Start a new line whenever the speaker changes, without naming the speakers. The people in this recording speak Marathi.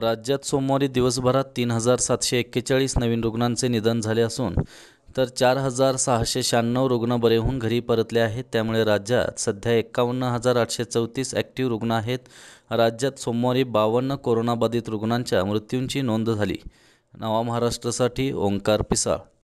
राज्यात सोमवारी दिवसभरात तीन हजार सातशे एक्केचाळीस नवीन रुग्णांचे निधन झाले असून तर चार हजार सहाशे शहाण्णव रुग्ण बरे होऊन घरी परतले आहेत त्यामुळे राज्यात सध्या एक्कावन्न हजार आठशे चौतीस ॲक्टिव्ह रुग्ण आहेत राज्यात सोमवारी बावन्न कोरोनाबाधित रुग्णांच्या मृत्यूंची नोंद झाली नवा महाराष्ट्रासाठी ओंकार पिसाळ